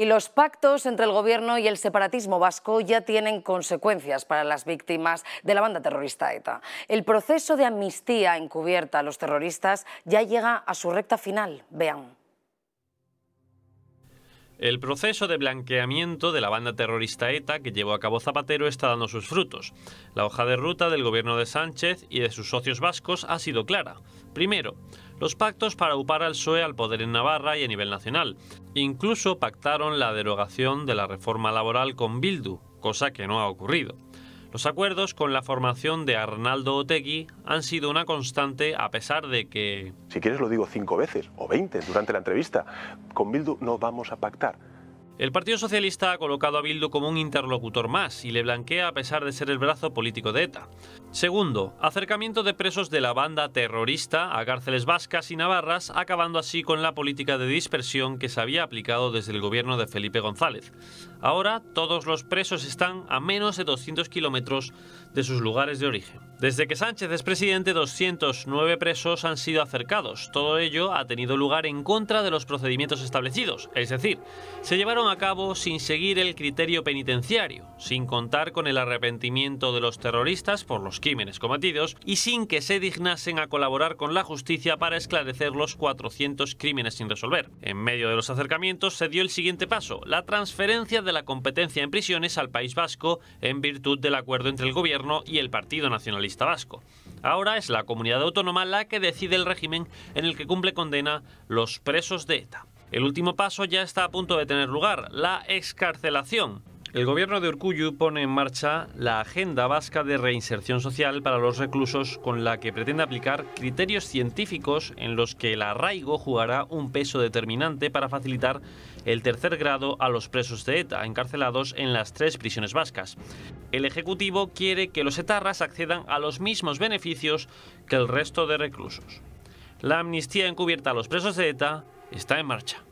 Y los pactos entre el gobierno y el separatismo vasco ya tienen consecuencias para las víctimas de la banda terrorista ETA. El proceso de amnistía encubierta a los terroristas ya llega a su recta final. Vean. El proceso de blanqueamiento de la banda terrorista ETA que llevó a cabo Zapatero está dando sus frutos. La hoja de ruta del gobierno de Sánchez y de sus socios vascos ha sido clara. Primero, los pactos para upar al PSOE al poder en Navarra y a nivel nacional. Incluso pactaron la derogación de la reforma laboral con Bildu, cosa que no ha ocurrido. Los acuerdos con la formación de Arnaldo Otegui han sido una constante a pesar de que... Si quieres lo digo cinco veces o veinte durante la entrevista. Con Bildu no vamos a pactar el Partido Socialista ha colocado a Bildu como un interlocutor más y le blanquea a pesar de ser el brazo político de ETA. Segundo, acercamiento de presos de la banda terrorista a cárceles vascas y navarras, acabando así con la política de dispersión que se había aplicado desde el gobierno de Felipe González. Ahora todos los presos están a menos de 200 kilómetros de sus lugares de origen. Desde que Sánchez es presidente, 209 presos han sido acercados. Todo ello ha tenido lugar en contra de los procedimientos establecidos, es decir, se llevaron a cabo sin seguir el criterio penitenciario, sin contar con el arrepentimiento de los terroristas por los crímenes cometidos y sin que se dignasen a colaborar con la justicia para esclarecer los 400 crímenes sin resolver. En medio de los acercamientos se dio el siguiente paso, la transferencia de la competencia en prisiones al País Vasco en virtud del acuerdo entre el gobierno y el Partido Nacionalista Tabasco. vasco. Ahora es la comunidad autónoma la que decide el régimen en el que cumple condena los presos de ETA. El último paso ya está a punto de tener lugar, la excarcelación. El gobierno de Urcuyu pone en marcha la Agenda Vasca de Reinserción Social para los reclusos con la que pretende aplicar criterios científicos en los que el arraigo jugará un peso determinante para facilitar el tercer grado a los presos de ETA encarcelados en las tres prisiones vascas. El Ejecutivo quiere que los etarras accedan a los mismos beneficios que el resto de reclusos. La amnistía encubierta a los presos de ETA está en marcha.